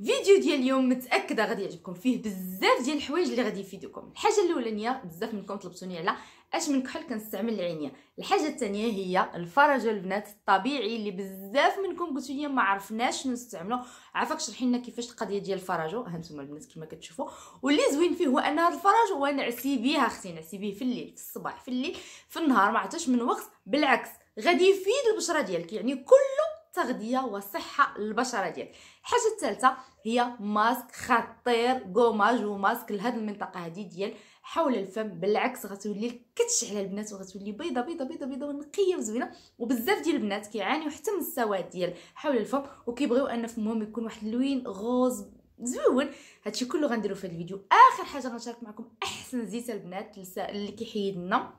فيديو ديال اليوم متاكده غادي يعجبكم فيه بزاف ديال الحوايج اللي غادي يفيدوكم الحاجه الاولانيه بزاف منكم طلبتوني على اش من كحل كنستعمل العينيه الحاجه الثانيه هي الفرج البنات الطبيعي اللي بزاف منكم قلتوا لي ما عرفناش شنو نستعملو عافاك شرحي لنا كيفاش القضيه ديال الفرج ها نتوما البنات كما كتشوفوا واللي زوين فيه هو ان هذا الفرج هو نعسي بيه اختي نعسي بيه في الليل في الصباح في الليل في النهار ما من وقت بالعكس غادي يفيد البشره ديالك يعني كله التغذيه والصحه للبشره ديالك الحاجه الثالثه هي ماسك خطير غوماج وماسك لهاد المنطقه هادي ديال حول الفم بالعكس غتولي كتشعل البنات وغتولي بيضه بيضه بيضه بيضه ونقيه وزوينه وبزاف ديال البنات كيعانيو حتى من السواد ديال حول الفم وكيبغيو ان فمهم يكون واحد اللوين غوز زوين هادشي كله غنديرو في الفيديو اخر حاجه غنشارك معكم احسن زيت البنات اللي كيحيد لنا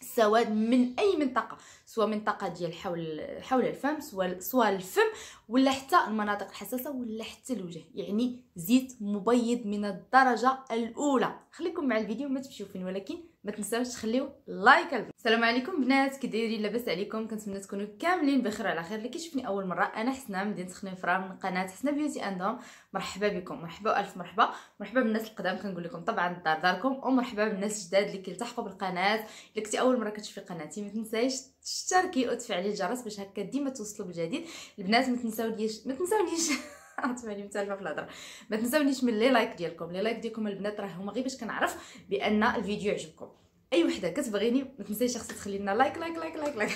السواد من اي منطقه سواء منطقه ديال حول حول الفم سواء سواء الفم ولا حتى المناطق الحساسه ولا حتى الوجه يعني زيت مبيض من الدرجه الاولى خليكم مع الفيديو ما تمشيو فين ولكن ما تنساوش تخليو لايك الفيديو السلام عليكم بنات دايرين لاباس عليكم كنتمنى تكونوا كاملين بخير وعلى خير اللي كيشوفني اول مره انا حسنه من مدينه خنيفره من قناه حسنه بيوتي اندوم مرحبا بكم مرحبا والف مرحبا مرحبا بالناس القدام كنقول لكم طبعا الدار داركم ومرحبا بالناس الجداد اللي كيلتحقوا بالقناه اللي كنتي اول مره كتشوفي قناتي ما تنسايش تشتركي وتفعلي الجرس باش هكا ديما توصلوا بالجديد البنات ما تنساوليش ما تنساونيش عطوني متالفه في الهضره ما تنساونيش من لي لايك ديالكم لي لايك ديالكم البنات راه هما غير باش كنعرف بان الفيديو عجبكم اي وحده كتبغيني ما تنسايش خاصك تخلي لنا لايك لايك لايك لايك لايك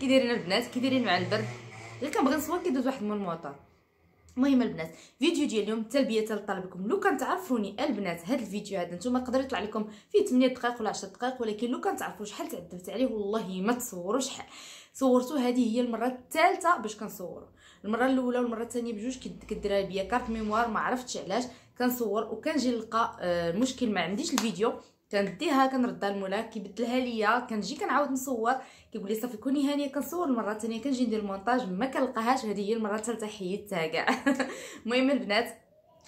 كي دايرين البنات كي دايرين مع البرد غير كنبغي نصور كيدوز واحد من الموطور المهم البنات فيديو ديال اليوم تلبيه لطلبكم لو كان تعرفوني البنات هاد الفيديو هذا نتوما يقدر يطلع لكم فيه 8 دقائق ولا 10 دقائق ولكن لو كان تعرفوا شحال تعذبت عليه والله ما تصوروا شحال صورتو هذه هي المره الثالثه باش كنصورو المره الاولى والمره الثانيه بجوج كديرها ليا كارت ميموار ما عرفتش علاش كنصور وكنجي نلقى آه، المشكل ما عنديش الفيديو كنديها كنردها لمولاها كيبدلها ليا كنجي كنعاود نصور كيقول لي صافي كوني هانيه كنصور المره الثانيه كنجي ندير المونتاج ما كنلقاهاش هذه هي المره الثالثه حيدتها كاع المهم البنات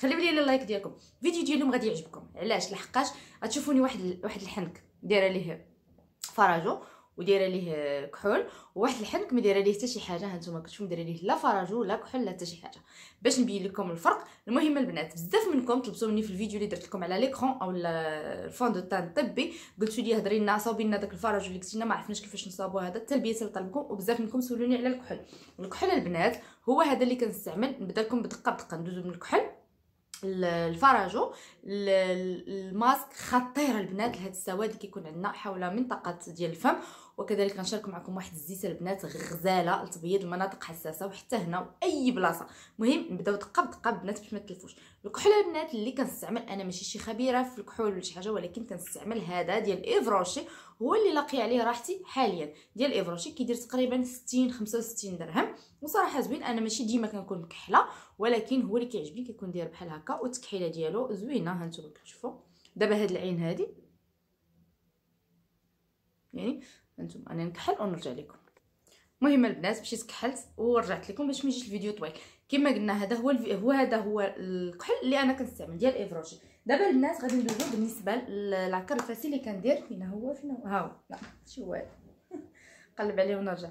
خليو لي اللايك ديالكم الفيديو ديال اليوم غادي يعجبكم علاش لحقاش غتشوفوني واحد واحد الحنك دايره ليه فراجو ودايره ليه كحول وواحد الحنك ما دايره ليه حتى شي حاجه هانتوما كتشوفوا دايره ليه لا فراجو لا كحول لا حتى شي حاجه باش نبين لكم الفرق المهم البنات بزاف منكم طلبتوا مني في الفيديو اللي درت لكم على ليكرون او الفون دو تان الطبي قلتوا لي هضري لنا صوبي لنا داك الفراجو اللي كتينا ما عرفناش كيفاش نصابوا هذا التلبيه طلبكم وبزاف منكم سولوني على الكحول الكحول البنات هو هذا اللي كنستعمل نبدا لكم بدقه بدقه ندوزو من الكحول الفرجو الماسك خطير البنات لهاد السواد اللي كيكون عندنا حول منطقه ديال الفم وكذلك غنشارك معكم واحد الزيت البنات غزاله لتبييض المناطق حساسه وحتى هنا واي بلاصه مهم نبداو دقه بدقه البنات باش ما تلفوش الكحول البنات اللي كنستعمل انا ماشي شي خبيره في الكحول ولا شي حاجه ولكن كنستعمل هذا ديال ايفروشي هو اللي لاقي عليه راحتي حاليا ديال ايفروشي كيدير تقريبا 60 65 درهم وصراحه زوين انا ماشي ديما كنكون مكحله ولكن هو اللي كيعجبني كيكون داير بحال هكا والتكحيله ديالو زوينه ها نتوما كتشوفوا دابا هاد العين هادي يعني انتم انا نكحل ونرجع لكم المهم البنات مشيت كحلت ورجعت لكم باش ما يجيش الفيديو طويل كما قلنا هذا هو الفي... هو هذا هو الكحل اللي انا كنستعمل ديال ايفروجي دابا البنات غادي ندوزو بالنسبه للعكر الفاسي اللي كندير فينا هو فينا هو ها هو لا شي هو قلب عليه ونرجع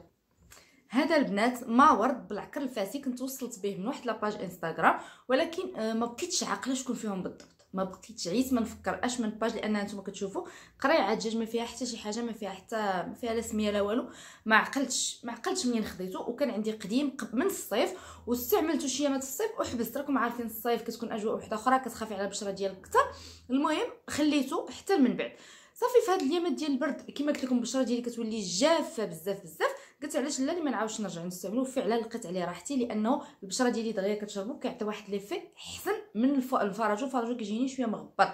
هذا البنات ما ورد بالعكر الفاسي كنت وصلت به من واحد لاباج انستغرام ولكن آه، ما بقيتش عاقله شكون فيهم بالضبط ما بقيتش عييت ما نفكر اش من باج لان نتوما كتشوفوا قريعه دجاج ما فيها حتى شي حاجه ما فيها حتى ما فيها لا سميه لا والو ما عقلتش ما عقلتش منين خديته وكان عندي قديم من الصيف واستعملته شي يامات الصيف وحبست راكم عارفين الصيف كتكون اجواء وحده اخرى كتخافي على البشره ديالك اكثر المهم خليته حتى من بعد صافي في هاد الايامات ديال البرد كما قلت لكم البشره ديالي كتولي جافه بزاف بزاف قلت علاش لا ما نعاودش نرجع نستعملو فعلا لقيت عليه راحتي لانه البشره ديالي دغيا كتشربو كيعطي واحد ليفي احسن من الفرجو الفرجو كيجيني شويه مغبر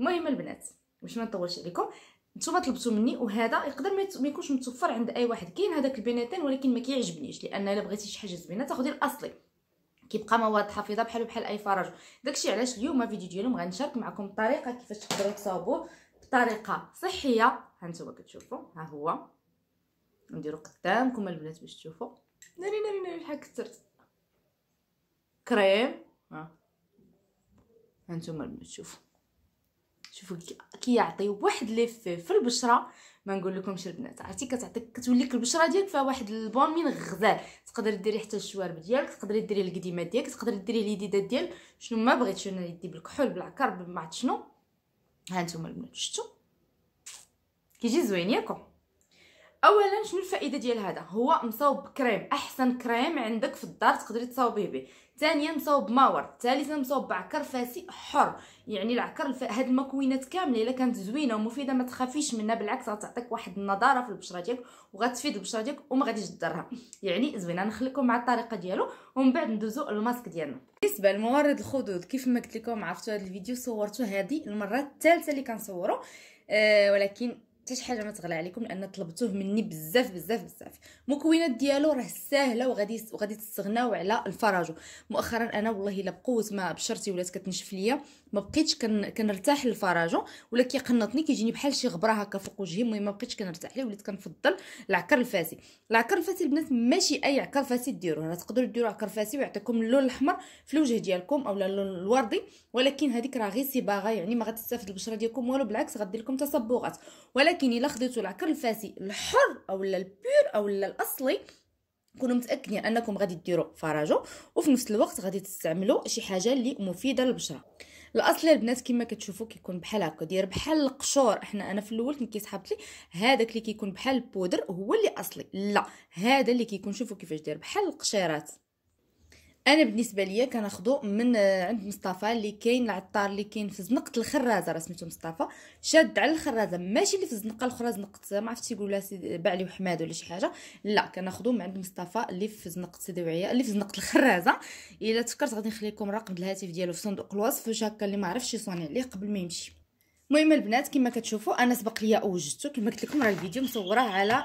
المهم البنات باش ما نطولش عليكم نتوما طلبتو مني وهذا يقدر ما يكونش متوفر عند اي واحد كاين هذاك البناتين ولكن ما كيعجبنيش لان الا بغيتي شي حاجه زوينه تاخدي الاصلي كيبقى مواد حافظه بحال بحال اي فرج داكشي علاش اليوم فيديو ديالهم غنشارك معكم الطريقه كيفاش تقدروا تصاوبوه بطريقه صحيه هانتوما كتشوفوا ها هو نديرو قدامكم البنات باش تشوفوا ناري ناري ناري بحال كثرت كريم ها هانتوما البنات شوفوا شوفوا كيعطي واحد ليفي في البشره ما نقول لكمش البنات عرفتي كتعطيك كتوليك البشره ديالك فيها واحد البون من غزال تقدري ديري حتى الشوارب ديالك تقدري ديري القديمات ديالك تقدري ديري اليديدات ديال شنو ما بغيتش انا يدي بالكحول بالعكر بما شنو ها نتوما البنات شفتوا كيجي زوين ياكم اولا شنو الفائده ديال هذا هو مصاوب كريم احسن كريم عندك في الدار تقدري تصاوبيه به ثانيا مصاوب ماور ثالثا مصاوب بعكر فاسي حر يعني العكر الف... هاد المكونات كامله الا كانت زوينه ومفيده ما تخافيش منها بالعكس غتعطيك واحد النضاره في البشره ديالك وغتفيد البشره ديالك وما غاديش تضرها يعني زوينه نخليكم مع الطريقه ديالو ومن بعد ندوزو الماسك ديالنا بالنسبه لمورد الخدود كيف ما قلت لكم عرفتوا هذا الفيديو صورته هذه المره الثالثه اللي كنصورو أه ولكن حتى شي حاجه ما تغلى عليكم لان طلبتوه مني بزاف بزاف بزاف المكونات ديالو راه ساهله وغادي وغادي تستغناو على الفراجو مؤخرا انا والله الا بقوه ما بشرتي ولات كتنشف ليا ما بقيتش كن كنرتاح للفراجو ولا كيقنطني كيجيني بحال شي غبره هكا فوق وجهي المهم ما بقيتش كنرتاح ليه وليت كنفضل العكر الفاسي العكر الفاسي البنات ماشي اي عكر فاسي ديروه راه تقدروا ديروا عكر فاسي ويعطيكم اللون الاحمر في الوجه ديالكم اولا اللون الوردي ولكن هذيك راه غير صباغه يعني ما غتستافد البشره ديالكم والو بالعكس غدير لكم تصبغات ولكن ولكن الا خديتو العكر الفاسي الحر اولا البير اولا الاصلي كونوا متاكدين انكم غادي ديروا فراجو وفي نفس الوقت غادي تستعملوا شي حاجه اللي مفيده للبشره الاصل البنات كما كتشوفوا كيكون بحال هكا داير بحال القشور احنا انا في الاول كنت كيسحبت لي هذاك اللي كيكون بحال البودر هو اللي اصلي لا هذا اللي كيكون شوفوا كيفاش داير بحال القشيرات انا بالنسبه ليا كناخذو من عند مصطفى اللي كاين العطار اللي كاين في زنقه الخرازه راه سميتو مصطفى شاد على الخرازه ماشي اللي في الزنقه الاخرى زنقه ما عرفتش يقول لها بعلي وحماد ولا شي حاجه لا كناخذو من عند مصطفى اللي في زنقه سيدي وعيا اللي في زنقه الخرازه الا تفكرت غادي نخلي لكم رقم الهاتف ديالو في صندوق الوصف فاش هكا اللي ما عرفش يصوني عليه قبل ما يمشي المهم البنات كما كتشوفوا انا سبق ليا اوجدته كما قلت لكم راه الفيديو مصوره على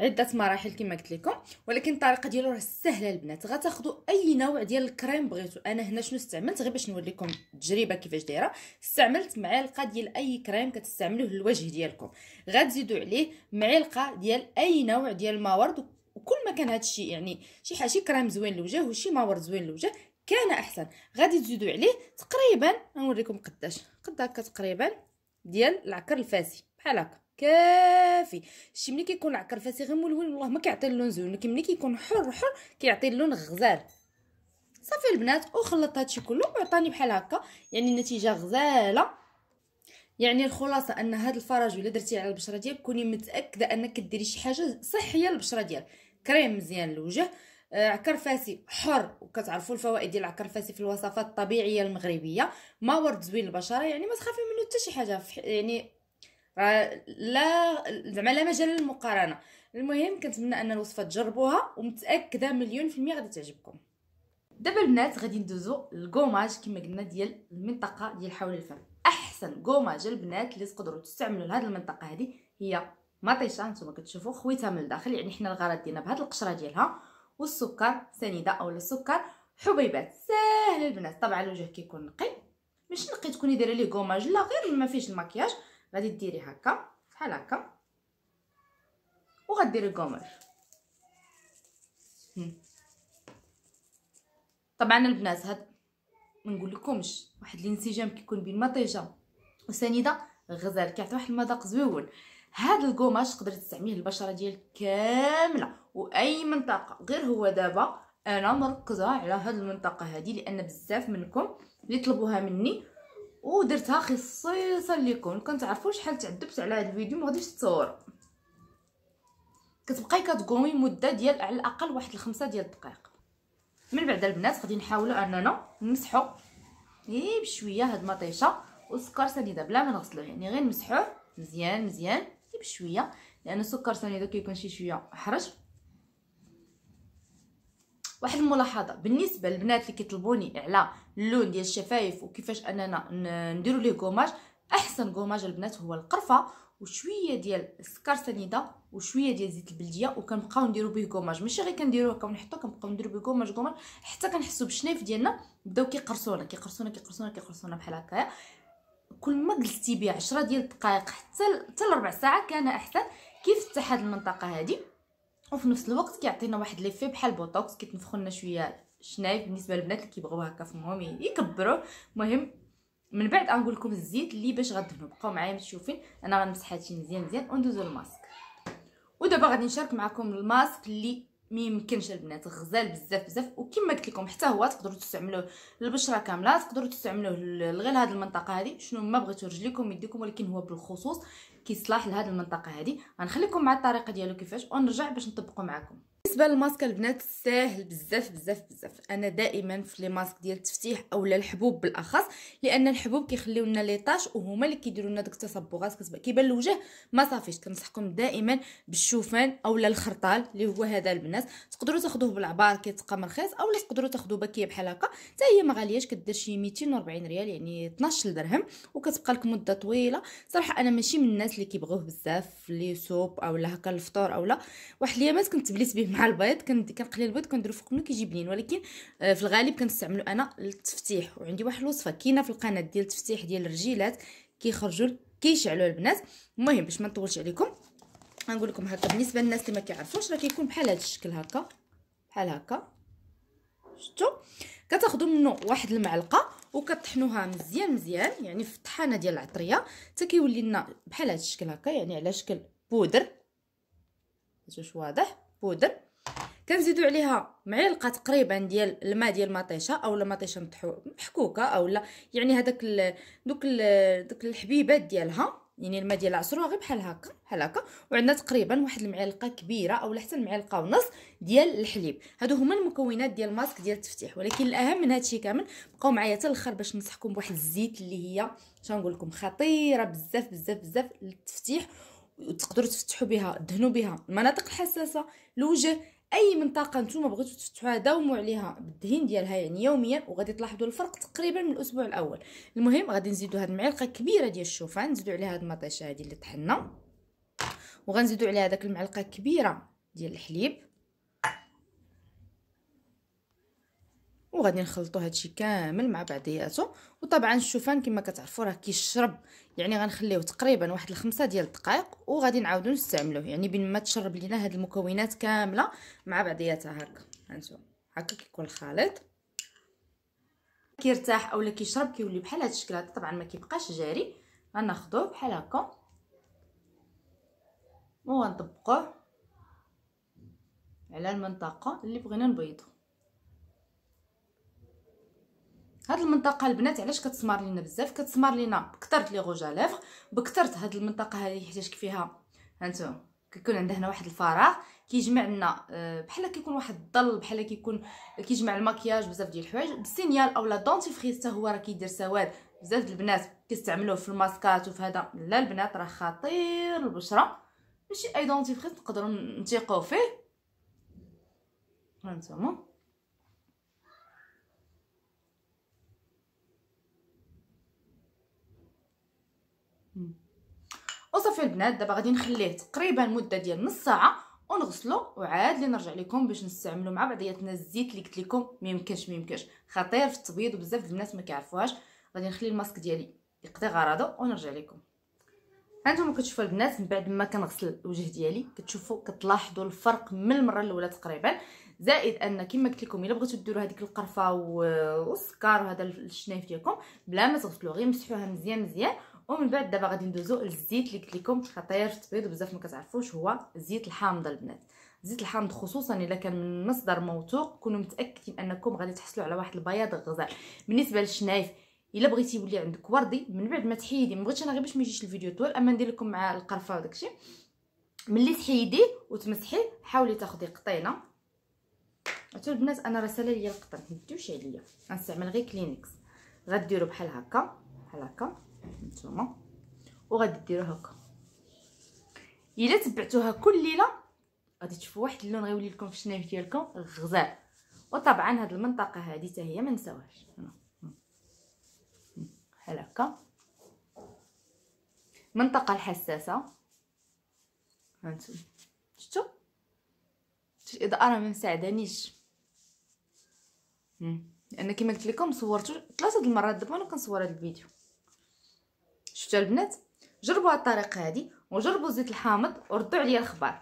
عده مراحل كما قلت لكم ولكن الطريقه ديالو راه سهله البنات غتاخذوا اي نوع ديال الكريم بغيتو انا هنا شنو استعملت غير باش نوريكم التجربه كيفاش دايره استعملت معلقه ديال اي كريم كتستعملوه للوجه ديالكم غتزيدوا عليه معلقه ديال اي نوع ديال الماورد وكل ما كان هادشي يعني شي حاجه شي كريم زوين للوجه وشي ماورد زوين للوجه كان احسن غادي تزيدوا عليه تقريبا نوريكم قداش قد هكا تقريبا ديال العكر الفاسي بحال هكا كافي شي ملي كيكون العكر فاسي غير ملون والله ما كيعطي اللون زوين لكن ملي كيكون حر حر كيعطي اللون غزال صافي البنات وخلطت هادشي كله وعطاني بحال هكا يعني النتيجه غزاله يعني الخلاصه ان هاد الفرج الا درتيه على البشره ديالك كوني متاكده انك ديري شي حاجه صحيه للبشره ديالك كريم مزيان للوجه آه، عكر فاسي حر وكتعرفوا الفوائد ديال العكر الفاسي في الوصفات الطبيعيه المغربيه ما ورد زوين البشره يعني ما تخافي منه حتى شي حاجه يعني راه لا زعما لا مجال للمقارنه المهم كنتمنى ان الوصفه تجربوها ومتاكده مليون في المية غادي تعجبكم دابا البنات غادي ندوزو للكوماج كما قلنا ديال المنطقه ديال حول الفم احسن كوماج البنات اللي تقدروا تستعملوا لهاد المنطقه هذه هي مطيشه نتوما كتشوفوا خويتها من الداخل يعني حنا الغرض ديالنا بهاد القشره ديالها والسكر سنيده اولا السكر حبيبات ساهل البنات طبعا الوجه كيكون نقي مش نقي تكوني دايره ليه كوماج لا غير ما فيش المكياج غادي ديري هكا بحال هكا وغديري القمر طبعا البنات هاد ما نقول لكمش واحد الانسجام كيكون بين مطيجه وسنيده غزال كيعطي واحد المذاق زويون هاد القماش تقدر تستعمليه البشره ديالك كامله واي منطقه غير هو دابا انا مركزه على هاد المنطقه هادي لان بزاف منكم اللي طلبوها مني ودرتها خصيصا ليكم عارفه شحال تعذبت على هذا الفيديو ما غاديش تصور كتبقاي كتقومي مده ديال على الاقل واحد الخمسة ديال الدقائق من بعد البنات غادي نحاولوا اننا نمسحوا اي بشويه هاد المطيشه والسكر سنيده بلا ما نغسلو يعني غير نمسحوه مزيان مزيان بشويه لان السكر سنيده كيكون شي شويه حرج واحد الملاحظه بالنسبه للبنات اللي كيطلبوني على اللون ديال الشفايف وكيفاش اننا نديرو ليه كوماج احسن كوماج البنات هو القرفه وشويه ديال السكر سنيده وشويه ديال زيت البلديه وكنبقاو نديرو به كوماج ماشي غير كنديروه هكا ونحطو كنبقاو نديرو به كوماج كوماج حتى كنحسو بالشنايف ديالنا بداو كيقرصونا كيقرصونا كيقرصونا كيقرصونا بحال هكايا كل ما جلستي بيه 10 ديال الدقائق حتى حتى لربع ساعه كان احسن كيفتح هاد المنطقه هذه وفي نفس الوقت كيعطينا واحد ليفي بحال بوتوكس كيتنفخوا لنا شويه شنايف بالنسبه للبنات اللي كيبغيو هكا فمهم يعني يكبروا المهم من بعد غنقول لكم الزيت اللي باش غدهنوا بقاو معايا متشوفين انا غنمسح هادشي مزيان مزيان وندوزو الماسك ودابا غادي نشارك معكم الماسك اللي ميمكنش البنات غزال بزاف بزاف وكما قلت لكم حتى هو تقدروا تستعملوه للبشره كامله تقدروا تستعملوه لغير هذه المنطقه هذه شنو ما بغيتو رجليكم يديكم ولكن هو بالخصوص كيصلاح لهاد المنطقه هذه غنخليكم مع الطريقه ديالو كيفاش ونرجع باش نطبقه معكم بالنسبه للماسك البنات ساهل بزاف بزاف بزاف انا دائما في لي ماسك ديال التفتيح اولا الحبوب بالاخص لان الحبوب كيخليو لنا لي طاش وهما اللي كيديروا لنا داك التصبغات كيبان الوجه ما صافيش كنصحكم دائما بالشوفان اولا الخرطال اللي هو هذا البنات تقدروا تاخذوه بالعبار كيتقام رخيص اولا تقدروا تاخذوه بكيه بحال هكا حتى هي ما غالياش كدير شي 240 ريال يعني 12 درهم وكتبقى لك مده طويله صراحه انا ماشي من الناس اللي كيبغوه بزاف لي سوب اولا هكا الفطور اولا واحد اليامات كنت بليت به مع بحال البيض كنقلي البيض كنديرو فوق منه كيجي بنين ولكن آه، في الغالب كنستعملو انا للتفتيح وعندي واحد الوصفه كاينه في القناه ديال التفتيح ديال الرجيلات كيخرجوا كيشعلوا البنات المهم باش ما نطولش عليكم غنقول لكم هكا بالنسبه للناس اللي ما كيعرفوش راه كيكون بحال هذا الشكل هكا بحال هكا شفتوا كتاخذوا منه واحد المعلقه وكطحنوها مزيان مزيان يعني في الطحانه ديال العطريه حتى كيولي لنا بحال هذا الشكل هكا يعني على شكل بودر واش واضح بودر كنزيدو عليها معلقه تقريبا ديال الماء ديال المطيشه او المطيشه محكوكه او لا يعني هذاك دوك دوك الحبيبات ديالها يعني الماء ديال العصرو غير بحال هكا بحال هكا وعندنا تقريبا واحد المعلقه كبيره او حتى المعلقه ونص ديال الحليب هادو هما المكونات ديال الماسك ديال التفتيح ولكن الاهم من هادشي كامل بقاو معايا حتى الاخر باش ننصحكم بواحد الزيت اللي هي شنقول لكم خطيره بزاف بزاف بزاف للتفتيح وتقدروا تفتحوا بها دهنوا بها المناطق الحساسه الوجه اي منطقه نتوما بغيتو تفتحوها داوموا عليها بالدهين ديالها يعني يوميا وغادي تلاحظوا الفرق تقريبا من الاسبوع الاول المهم غادي نزيدوا هذه المعلقه كبيره ديال الشوفان نزيدوا عليها هذه المطيشه هذه اللي طحنا وغنزيدوا عليها داك المعلقه كبيره ديال الحليب وغادي نخلطوا هادشي كامل مع بعضياته وطبعا الشوفان كما كتعرفوا راه كيشرب يعني غنخليوه تقريبا واحد الخمسة ديال الدقائق وغادي نعاودو نستعملوه يعني بين ما تشرب لينا هاد المكونات كامله مع بعضياتها هكا هانتوما هكا كيكون الخليط كيرتاح اولا كيشرب كيولي بحال هاد الشكل طبعا ما كيبقاش جاري غناخذوه بحال هكا وغنطبقوه على المنطقه اللي بغينا نبيضو هاد المنطقه البنات علاش كتسمر لينا بزاف كتسمر لينا بكثرت لي غوجا ليفغ بكثرت هاد المنطقه هذه حيتاش فيها هانتوما كيكون عندها هنا واحد الفراغ كيجمع لنا آه، بحال كيكون واحد الظل بحال كيكون كيجمع المكياج بزاف ديال الحوايج بالسينيال اولا لا دونتيفريس حتى هو راه كيدير سواد بزاف د البنات كيستعملوه في الماسكات وفي هذا لا البنات راه خطير البشره ماشي اي دونتيفريس تقدروا نتيقوا فيه هانتوما وصافي البنات دابا غادي نخليه تقريبا مده ديال نص ساعه ونغسلو وعاد لي نرجع لكم باش نستعملو مع بعضياتنا الزيت اللي قلت لكم ما يمكنش ما يمكنش خطير في التبييض وبزاف ديال الناس ما كيعرفوهاش غادي نخلي الماسك ديالي يقضي غرضه ونرجع لكم هانتوما كتشوفوا البنات من بعد ما كنغسل الوجه ديالي كتشوفوا كتلاحظوا الفرق من المره الاولى تقريبا زائد ان كما قلت لكم الا بغيتو ديروا هذيك القرفه والسكر وهذا الشنايف ديالكم بلا ما تغسلوا غير مسحوها مزيان مزيان ومن بعد دابا غادي ندوزو للزيت اللي قلت لكم خطير في التبيض بزاف ما كتعرفوش هو زيت الحامض البنات زيت الحامض خصوصا الا كان من مصدر موثوق كونوا متاكدين انكم غادي تحصلوا على واحد البياض غزال بالنسبه للشنايف الا بغيتي يولي عندك وردي من بعد ما تحيدي ما بغيتش انا غير باش ما يجيش الفيديو طول اما ندير لكم مع القرفه وداكشي ملي تحيديه وتمسحي حاولي تاخدي قطينه عرفتوا البنات انا راه سالا ليا القطن ما عليا غنستعمل غير كلينكس غديرو بحال هكا بحال هكا نتوما وغادي ديرو هكا الا تبعتوها كل ليله غادي تشوفوا واحد اللون غيولي لكم في الشناف ديالكم غزال وطبعا هاد المنطقه هادي حتى هي ما نساوهاش بحال هكا المنطقه الحساسه هانتم شفتوا الاضاءه راه ما مساعدانيش لان كما قلت لكم صورتو ثلاثه د المرات دابا وانا كنصور هذا الفيديو شفتوا البنات جربوا الطريقه هذه وجربوا زيت الحامض وردوا عليا الخبر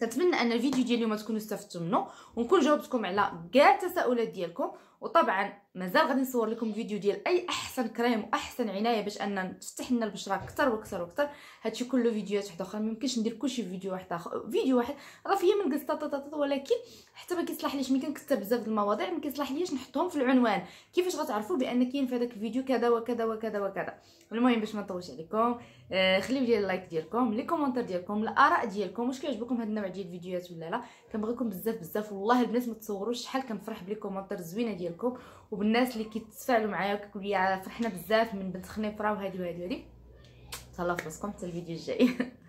كنتمنى ان الفيديو ديال اليوم تكونوا استفدتوا منه ونكون جاوبتكم على كاع التساؤلات ديالكم وطبعا مازال غادي نصور لكم فيديو ديال اي احسن كريم واحسن عنايه باش ان نفتح لنا البشره اكثر واكثر واكثر هادشي كله فيديوهات واحده اخرى ميمكنش ندير كلشي في فيديو واحد اخر فيديو واحد راه فيا من قصه ولكن حتى ما كيصلحليش ملي كنكثر بزاف المواضيع ما كيصلحليش نحطهم في العنوان كيفاش غتعرفوا بان كاين في هذاك الفيديو كذا وكذا وكذا وكذا المهم باش ما نطولش عليكم آه، خليو لي اللايك ديالكم لي كومونتير ديالكم الاراء ديالكم واش كيعجبكم هذا النوع ديال الفيديوهات ولا لا كنبغيكم بزاف بزاف والله البنات ما تصوروش شحال كنفرح بلي كومونتير زوينه ديالكم وبالناس اللي كيتفاعلوا معايا وكيقول لي فرحنا بزاف من بنت خنيفره وهادي وهادي وهادي تهلاو في راسكم حتى الفيديو الجاي